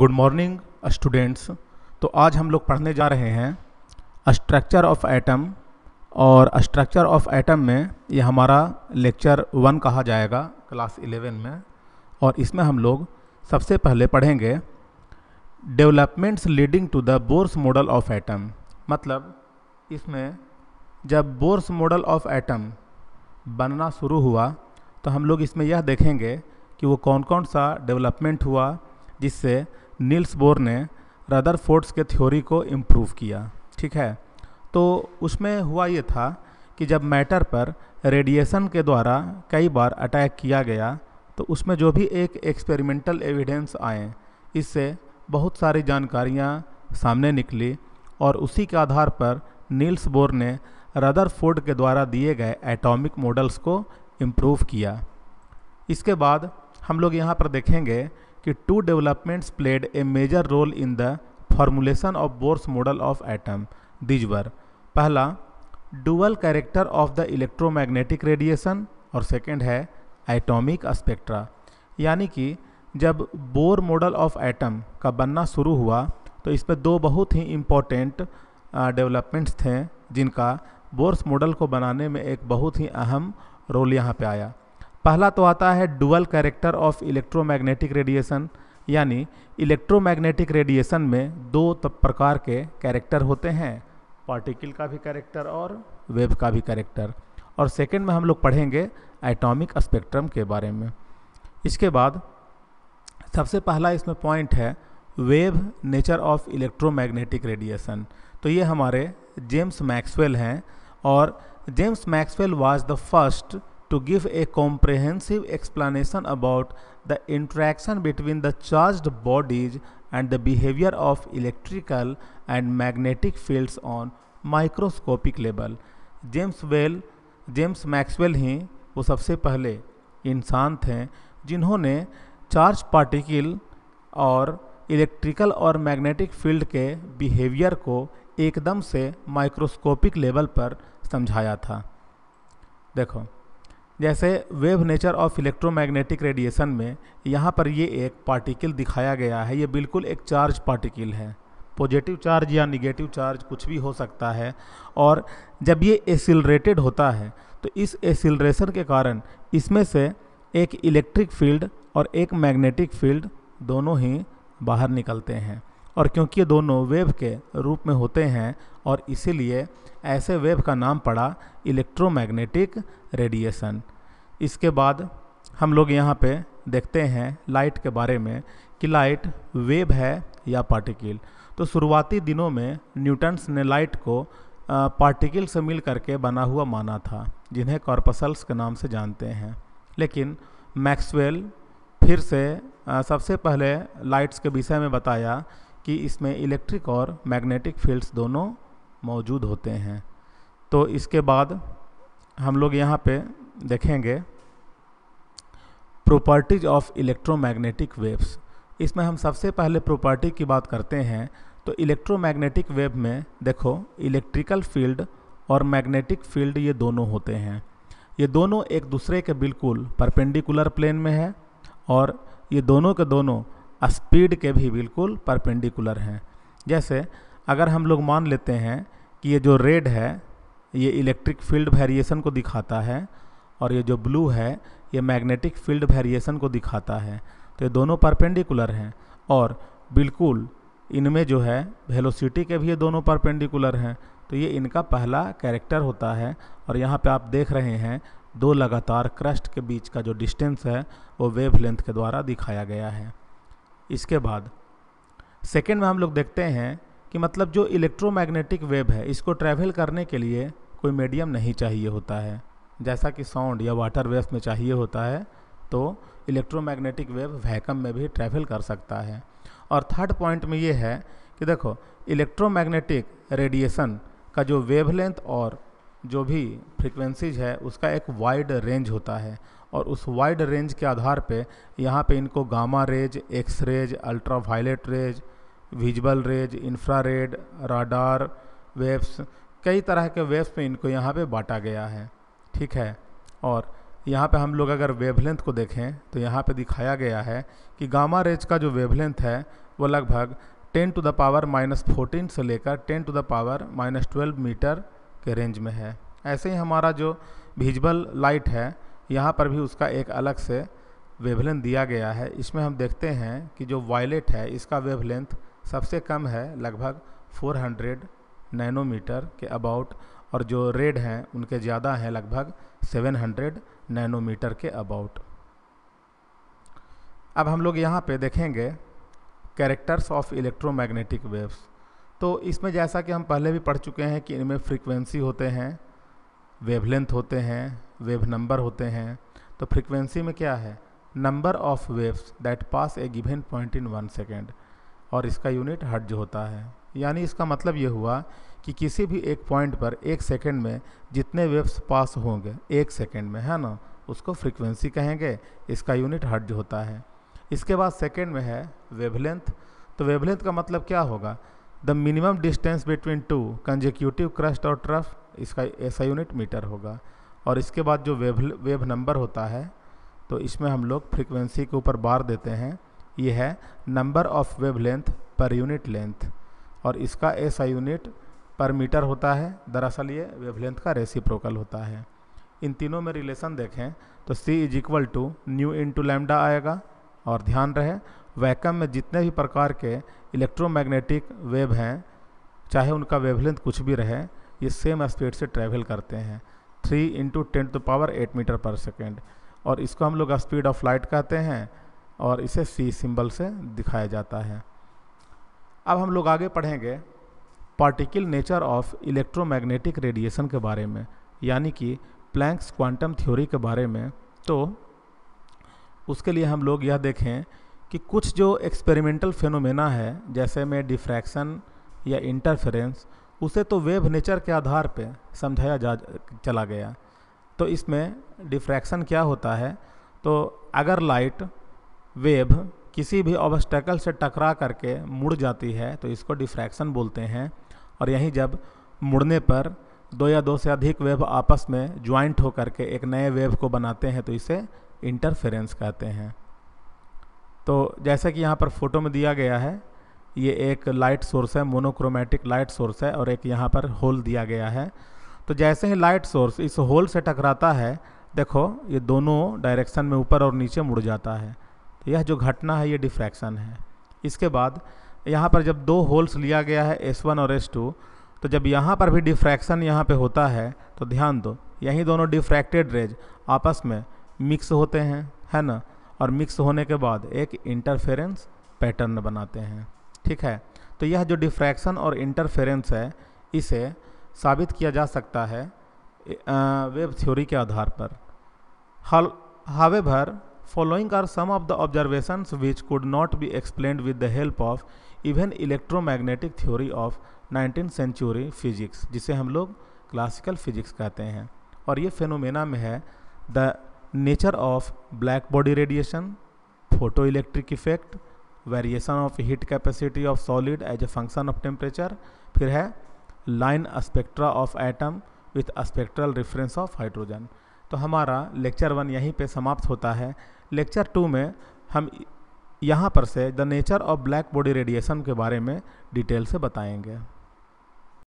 good morning students तो आज हम लोग पढ़ने जा रहे हैं स्ट्रक्चर ऑफ एटम और स्ट्रक्चर ऑफ एटम में ये हमारा लेक्चर वन कहा जाएगा क्लास इलेवन में और इसमें हम लोग सबसे पहले पढ़ेंगे developments leading to the Bohr's model of atom मतलब इसमें जब बोर्स मॉडल ऑफ एटम बनना शुरू हुआ तो हम लोग इसमें यह देखेंगे कि वो कौन कौन सा डेवलपमेंट हुआ जिससे नील्स बोर ने रदर फोर्ट्स के थ्योरी को इम्प्रूव किया ठीक है तो उसमें हुआ ये था कि जब मैटर पर रेडिएशन के द्वारा कई बार अटैक किया गया तो उसमें जो भी एक एक्सपेरिमेंटल एविडेंस आए इससे बहुत सारी जानकारियाँ सामने निकली और उसी के आधार पर नील्स बोर ने रदर फोर्ड के द्वारा दिए गए एटॉमिक मॉडल्स को इम्प्रूव किया इसके बाद हम लोग यहाँ पर देखेंगे कि two developments played a major role in the formulation of Bohr's model of atom these were पहला dual character of the electro electromagnetic radiation और सेकेंड है एटोमिक स्पेक्ट्रा यानी कि जब बोर मॉडल ऑफ एटम का बनना शुरू हुआ तो इस पर दो बहुत ही इम्पोर्टेंट डेवलपमेंट्स थे जिनका बोर्स मॉडल को बनाने में एक बहुत ही अहम रोल यहाँ पे आया पहला तो आता है dual character of electromagnetic radiation यानी इलेक्ट्रोमैग्नेटिक रेडिएशन में दो प्रकार के कैरेक्टर होते हैं पार्टिकल का भी कैरेक्टर और वेव का भी कैरेक्टर और सेकेंड में हम लोग पढ़ेंगे एटॉमिक स्पेक्ट्रम के बारे में इसके बाद सबसे पहला इसमें पॉइंट है wave nature of electromagnetic radiation तो ये हमारे जेम्स मैक्सवेल हैं और James Maxwell was the first to give a comprehensive explanation about the interaction between the charged bodies and the behavior of electrical and magnetic fields on microscopic level james well james maxwell hain wo sabse pehle insaan the jinhone charge particle और electrical और magnetic field के behaviour को एकदम से microscopic level पर समझाया था देखो जैसे wave nature of electromagnetic radiation में यहाँ पर ये एक पार्टिकल दिखाया गया है ये बिल्कुल एक चार्ज पार्टिकल है पॉजिटिव चार्ज या निगेटिव चार्ज कुछ भी हो सकता है और जब ये एसिलरेटेड होता है तो इस एसिलरेशन के कारण इसमें से एक इलेक्ट्रिक फील्ड और एक मैग्नेटिक फील्ड दोनों ही बाहर निकलते हैं और क्योंकि ये दोनों वेव के रूप में होते हैं और इसीलिए ऐसे वेव का नाम पड़ा इलेक्ट्रोमैग्नेटिक रेडिएशन इसके बाद हम लोग यहाँ पे देखते हैं लाइट के बारे में कि लाइट वेव है या पार्टिकल तो शुरुआती दिनों में न्यूटन्स ने लाइट को पार्टिकल से मिल करके बना हुआ माना था जिन्हें कॉर्पसल्स के नाम से जानते हैं लेकिन मैक्सवेल फिर से सबसे पहले लाइट्स के विषय में बताया कि इसमें इलेक्ट्रिक और मैग्नेटिक फील्ड्स दोनों मौजूद होते हैं तो इसके बाद हम लोग यहाँ पे देखेंगे प्रॉपर्टीज ऑफ इलेक्ट्रोमैग्नेटिक वेव्स इसमें हम सबसे पहले प्रॉपर्टी की बात करते हैं तो इलेक्ट्रोमैग्नेटिक वेव में देखो इलेक्ट्रिकल फील्ड और मैग्नेटिक फील्ड ये दोनों होते हैं ये दोनों एक दूसरे के बिल्कुल परपेंडिकुलर प्लेन में है और ये दोनों के दोनों स्पीड के भी बिल्कुल परपेंडिकुलर हैं जैसे अगर हम लोग मान लेते हैं कि ये जो रेड है ये इलेक्ट्रिक फील्ड वेरिएशन को दिखाता है और ये जो ब्लू है ये मैग्नेटिक फील्ड वेरिएशन को दिखाता है तो ये दोनों परपेंडिकुलर हैं और बिल्कुल इनमें जो है वेलोसिटी के भी ये दोनों परपेंडिकुलर हैं तो ये इनका पहला कैरेक्टर होता है और यहाँ पे आप देख रहे हैं दो लगातार क्रस्ट के बीच का जो डिस्टेंस है वो वेव लेंथ के द्वारा दिखाया गया है इसके बाद सेकेंड में हम लोग देखते हैं कि मतलब जो इलेक्ट्रोमैग्नेटिक वेव है इसको ट्रैवल करने के लिए कोई मीडियम नहीं चाहिए होता है जैसा कि साउंड या वाटर वेव्स में चाहिए होता है तो इलेक्ट्रोमैग्नेटिक वेव वैकम में भी ट्रैवल कर सकता है और थर्ड पॉइंट में ये है कि देखो इलेक्ट्रोमैग्नेटिक रेडिएशन का जो वेवलेंथ और जो भी फ्रिक्वेंसीज है उसका एक वाइड रेंज होता है और उस वाइड रेंज के आधार पे यहाँ पे इनको gamma rays X rays ultraviolet rays visible rays infrared radar waves कई तरह के वेव्स में इनको यहाँ पे बांटा गया है ठीक है और यहाँ पे हम लोग अगर वेवलेंथ को देखें तो यहाँ पे दिखाया गया है कि गामा रेज का जो वेवलेंथ है वो लगभग 10 to the power minus fourteen से लेकर 10 to the power minus twelve metre के रेंज में है ऐसे ही हमारा जो विजबल लाइट है यहाँ पर भी उसका एक अलग से वेवलेंथ दिया गया है इसमें हम देखते हैं कि जो वायलेट है इसका वेवलेंथ सबसे कम है लगभग 400 नैनोमीटर के अबाउट और जो रेड हैं उनके ज़्यादा हैं लगभग 700 नैनोमीटर के अबाउट अब हम लोग यहाँ पे देखेंगे कैरेक्टर्स ऑफ इलेक्ट्रोमैग्नेटिक वेव्स तो इसमें जैसा कि हम पहले भी पढ़ चुके हैं कि इनमें फ्रीक्वेंसी होते हैं वेवलेंथ होते हैं वेव नंबर होते हैं तो फ्रीक्वेंसी में क्या है number of waves that pass a given point in one second और इसका यूनिट हर्ज होता है यानी इसका मतलब ये हुआ कि किसी भी एक पॉइंट पर एक सेकंड में जितने वेव्स पास होंगे एक सेकंड में है ना उसको फ्रीक्वेंसी कहेंगे इसका यूनिट जो होता है इसके बाद सेकंड में है वेवलेंथ तो वेवलेंथ का मतलब क्या होगा the minimum distance between two consecutive crest और ट्रफ इसका ऐसा यूनिट मीटर होगा और इसके बाद जो वेव वेव नंबर होता है तो इसमें हम लोग फ्रिक्वेंसी के ऊपर बार देते हैं ये है number of wavelength per unit length और इसका ऐसा यूनिट पर मीटर होता है दरअसल ये वेवलेंथ का रेसिप्रोकल होता है इन तीनों में रिलेशन देखें तो C is equal to nu into lambda आएगा और ध्यान रहे वैकम में जितने भी प्रकार के इलेक्ट्रोमैग्नेटिक वेव हैं चाहे उनका वेवलेंथ कुछ भी रहे ये सेम स्पीड से ट्रैवल करते हैं three into ten to power eight meter per second और इसको हम लोग स्पीड ऑफ लाइट कहते हैं और इसे सी सिंबल से दिखाया जाता है अब हम लोग आगे पढ़ेंगे particle nature of electromagnetic radiation के बारे में यानी कि प्लैंक्स क्वांटम थ्योरी के बारे में तो उसके लिए हम लोग यह देखें कि कुछ जो एक्सपेरिमेंटल फेनोमेना है जैसे में डिफ्रैक्शन या इंटरफेरेंस उसे तो वेव नेचर के आधार पर समझाया जा चला गया तो इसमें डिफ्रैक्शन क्या होता है तो अगर लाइट वेव किसी भी ऑब्स्टेकल से टकरा करके मुड़ जाती है तो इसको डिफ्रैक्शन बोलते हैं और यहीं जब मुड़ने पर दो या दो से अधिक वेव आपस में ज्वाइंट होकर के एक नए वेव को बनाते हैं तो इसे इंटरफेरेंस कहते हैं तो जैसा कि यहाँ पर फोटो में दिया गया है ये एक लाइट सोर्स है मोनोक्रोमेटिक लाइट सोर्स है और एक यहाँ पर होल दिया गया है तो जैसे ही लाइट सोर्स इस होल से टकराता है देखो ये दोनों डायरेक्शन में ऊपर और नीचे मुड़ जाता है तो यह जो घटना है ये डिफ्रैक्शन है इसके बाद यहाँ पर जब दो होल्स लिया गया है S1 और S2 तो जब यहाँ पर भी डिफ्रैक्शन यहाँ पे होता है तो ध्यान दो यही दोनों डिफ्रैक्टेड रेज आपस में मिक्स होते हैं है ना और मिक्स होने के बाद एक इंटरफेरेंस पैटर्न बनाते हैं ठीक है तो यह जो डिफ्रैक्शन और इंटरफेरेंस है इसे साबित किया जा सकता है वेब थ्योरी के आधार पर हल हावे भर Following are some of the observations which could not be explained with the help of even electromagnetic theory of nineteen century physics जिसे हम लोग क्लासिकल फिजिक्स कहते हैं और ये फेनोमेना में है the nature of black body radiation photo electric effect variation of heat capacity of solid as a function of temperature फिर है line spectra of atom with spectral reference of hydrogen तो हमारा लेक्चर वन यहीं पे समाप्त होता है lecture to में हम यहाँ पर से the nature of black body radiation के बारे में डिटेल से बताएंगे